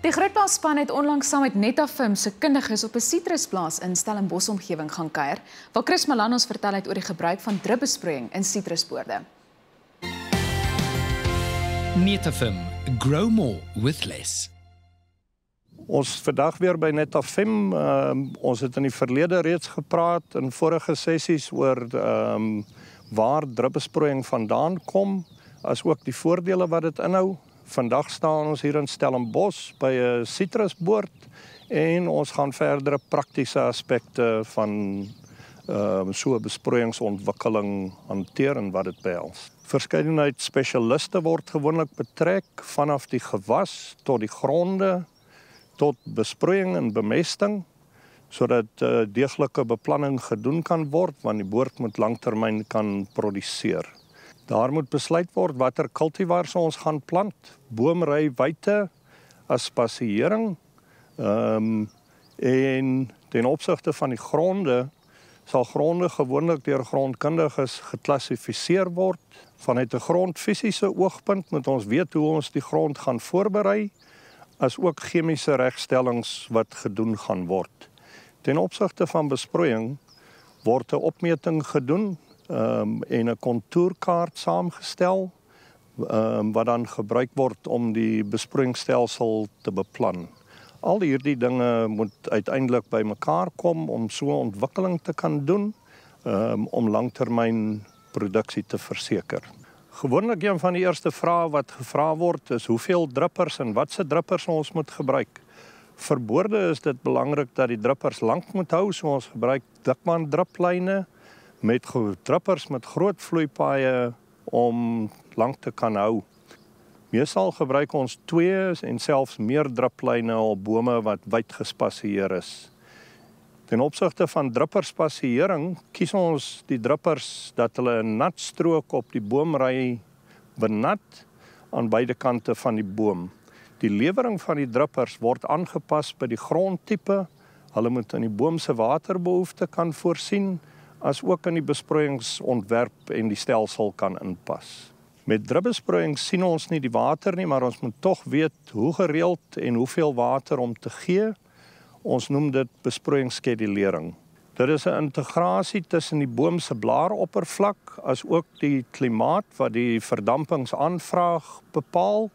Die Grootplaasspan het onlangs saam met Netafim se kundiges op 'n sitrusplaas in Stellenbosch omgewing gaan kuier, waar Chris Malan ons vertel het oor die gebruik van druppelbesproeiing in sitrusboorde. Netafim, grow more with less. Ons vandag weer by Netafim, um, ehm, ons het in die verlede reeds gepraat in vorige sessies oor ehm um, waar druppelbesproeiing vandaan kom as ook die voordele wat dit inhou vandag staan ons hier in Stellenbosch by 'n sitrusboord en ons gaan verdere praktiese aspekte van ehm uh, so besproeiingsontwikkeling hanteer en wat dit behels. Verskeidenheid spesialiste word gewoonlik betrek vanaf die gewas tot die gronde tot besproeiing en bemesting sodat uh, deeglike beplanning gedoen kan word want die boord moet langtermyn kan produseer. Daar moet besluit word watter kultivars ons gaan plant. Boomry wyte as passering. Ehm um, en ten opsigte van die gronde sal gronde gewoonlik deur grondkundiges geklassifiseer word. Vanuit 'n grondfisiese oogpunt moet ons weet hoe ons die grond gaan voorberei as ook chemiese regstellings wat gedoen gaan word. Ten opsigte van besproeiing word 'n opmeting gedoen um, en 'n kontourkaart saamgestel um, wat dan gebruik word om die besproeiingsstelsel te beplan. Al hierdie dinge moet uiteindelik bymekaar kom om so ontwikkeling te kan doen um, om langtermyn produksie te verseker. Gewoonlik een van die eerste vrae wat gevra word is hoeveel druppers en watse druppers ons moet gebruik. Vir boorde is dit belangrik dat die druppers lank moet hou, so ons gebruik dikman druplyne met drippers met groot vloeipaaie om lank te kan hou. Meestal gebruik ons twee en selfs meer druplyne op bome wat wyd gespasieer is. Ten opsigte van drupperspasieering kies ons die druppers dat hulle 'n nat strook op die boomry benat aan beide kante van die boom. Die lewering van die druppers word aangepas by die grondtipe. Hulle moet aan die boom se waterbehoefte kan voorsien as ook in die besproeiingsontwerp en die stelsel kan inpas. Met druppelsproeiing sien ons nie die water nie, maar ons moet tog weet hoe gereeld en hoeveel water om te gee. Ons noem dit besproeiingsskedulering. Dit is 'n integrasie tussen die boom se blaaroppervlak as ook die klimaat wat die verdampingsaanvraag bepaal,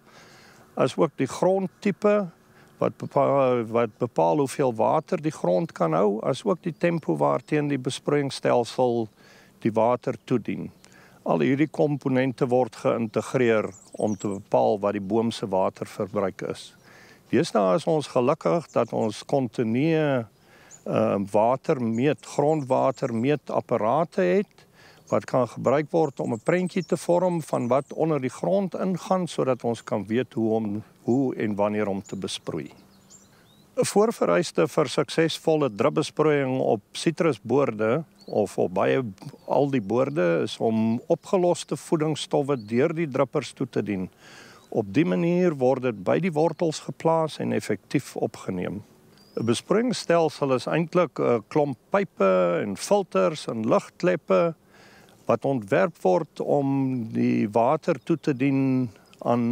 as ook die grondtipe wat bepaal wat bepaal hoeveel water die grond kan hou asook die tempo waarteen die besproeiingsstelsel die water toedien. Al hierdie komponente word geïntegreer om te bepaal wat die boom se waterverbruik is. Deesdae is ons gelukkig dat ons kontinue uh, ehm, watermeet grondwatermeetapparate het wat kan gebruik word om 'n prentjie te vorm van wat onder die grond ingaan sodat ons kan weet hoe om hoe en wanneer om te besproei. 'n Voorvereiste vir suksesvolle drupbesproeiing op sitrusboorde of op baie al die boorde is om opgeloste voedingsstowwe deur die druppers toe te dien. Op dië manier word dit by die wortels geplaas en effektief opgeneem. 'n Besproeiingsstelsel is eintlik 'n klomp pipe en filters en lugkleppe wat ontwerp word om die water toe te dien aan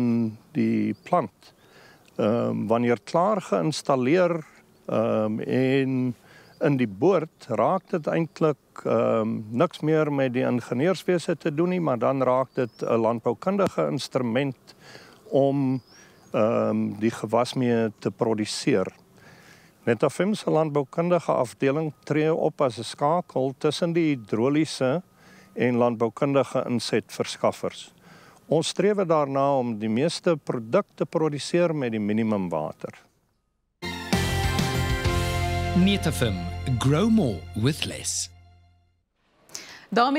die plant. Ehm um, wanneer klaar geïnstalleer ehm um, en in die boord raak dit eintlik ehm um, niks meer met die ingenieurswese te doen nie, maar dan raak dit 'n landboukundige instrument om ehm um, die gewas mee te produseer. Net afims landboukundige afdeling tree op as 'n skakel tussen die hidroliese en landboukundige inset verskaffers. Ons streef daarna om die meeste produkte produseer met die minimum water. Metafem, grow more with less. Daarmee